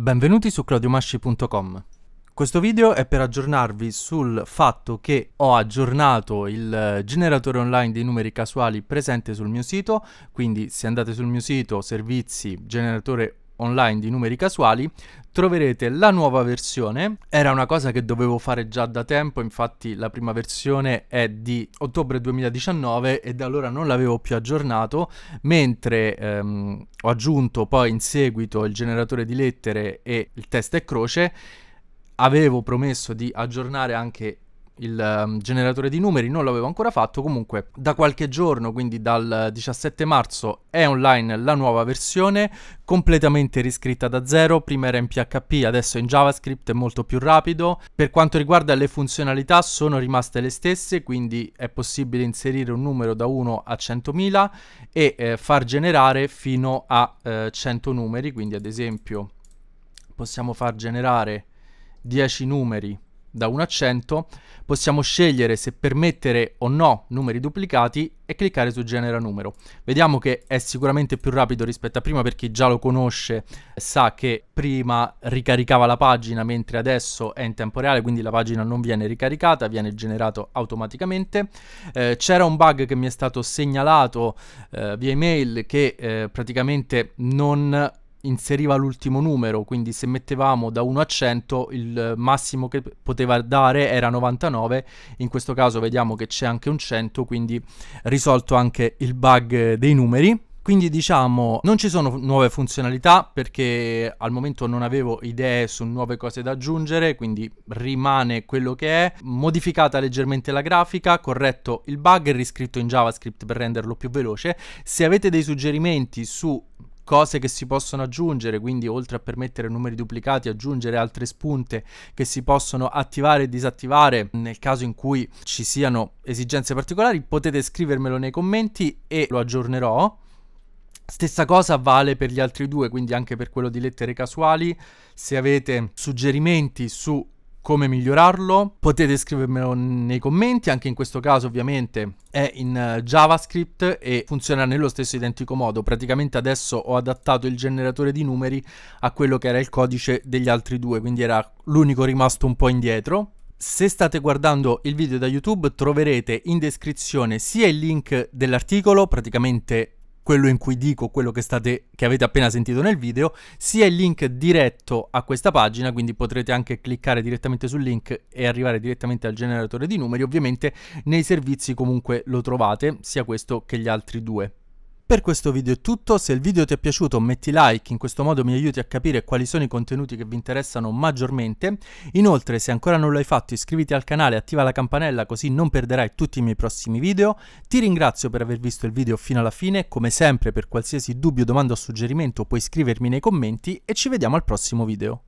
Benvenuti su claudiomasci.com Questo video è per aggiornarvi sul fatto che ho aggiornato il generatore online dei numeri casuali presente sul mio sito quindi se andate sul mio sito servizi generatore online di numeri casuali, troverete la nuova versione. Era una cosa che dovevo fare già da tempo, infatti la prima versione è di ottobre 2019 e da allora non l'avevo più aggiornato, mentre ehm, ho aggiunto poi in seguito il generatore di lettere e il test e croce. Avevo promesso di aggiornare anche il um, generatore di numeri, non l'avevo ancora fatto, comunque da qualche giorno, quindi dal 17 marzo, è online la nuova versione, completamente riscritta da zero, prima era in PHP, adesso in JavaScript, è molto più rapido. Per quanto riguarda le funzionalità sono rimaste le stesse, quindi è possibile inserire un numero da 1 a 100.000 e eh, far generare fino a eh, 100 numeri, quindi ad esempio possiamo far generare 10 numeri da 1 a 100 possiamo scegliere se permettere o no numeri duplicati e cliccare su genera numero. Vediamo che è sicuramente più rapido rispetto a prima per chi già lo conosce sa che prima ricaricava la pagina mentre adesso è in tempo reale quindi la pagina non viene ricaricata, viene generato automaticamente. Eh, c'era un bug che mi è stato segnalato eh, via email che eh, praticamente non inseriva l'ultimo numero, quindi se mettevamo da 1 a 100 il massimo che poteva dare era 99, in questo caso vediamo che c'è anche un 100, quindi risolto anche il bug dei numeri. Quindi diciamo non ci sono nuove funzionalità perché al momento non avevo idee su nuove cose da aggiungere, quindi rimane quello che è, modificata leggermente la grafica, corretto il bug, riscritto in JavaScript per renderlo più veloce. Se avete dei suggerimenti su cose che si possono aggiungere, quindi oltre a permettere numeri duplicati, aggiungere altre spunte che si possono attivare e disattivare nel caso in cui ci siano esigenze particolari, potete scrivermelo nei commenti e lo aggiornerò. Stessa cosa vale per gli altri due, quindi anche per quello di lettere casuali. Se avete suggerimenti su come migliorarlo, potete scrivermelo nei commenti, anche in questo caso ovviamente è in eh, JavaScript e funziona nello stesso identico modo, praticamente adesso ho adattato il generatore di numeri a quello che era il codice degli altri due, quindi era l'unico rimasto un po' indietro. Se state guardando il video da YouTube troverete in descrizione sia il link dell'articolo, praticamente quello in cui dico quello che, state, che avete appena sentito nel video, sia il link diretto a questa pagina, quindi potrete anche cliccare direttamente sul link e arrivare direttamente al generatore di numeri, ovviamente nei servizi comunque lo trovate, sia questo che gli altri due. Per questo video è tutto, se il video ti è piaciuto metti like, in questo modo mi aiuti a capire quali sono i contenuti che vi interessano maggiormente. Inoltre se ancora non l'hai fatto iscriviti al canale e attiva la campanella così non perderai tutti i miei prossimi video. Ti ringrazio per aver visto il video fino alla fine, come sempre per qualsiasi dubbio, domanda o suggerimento puoi scrivermi nei commenti e ci vediamo al prossimo video.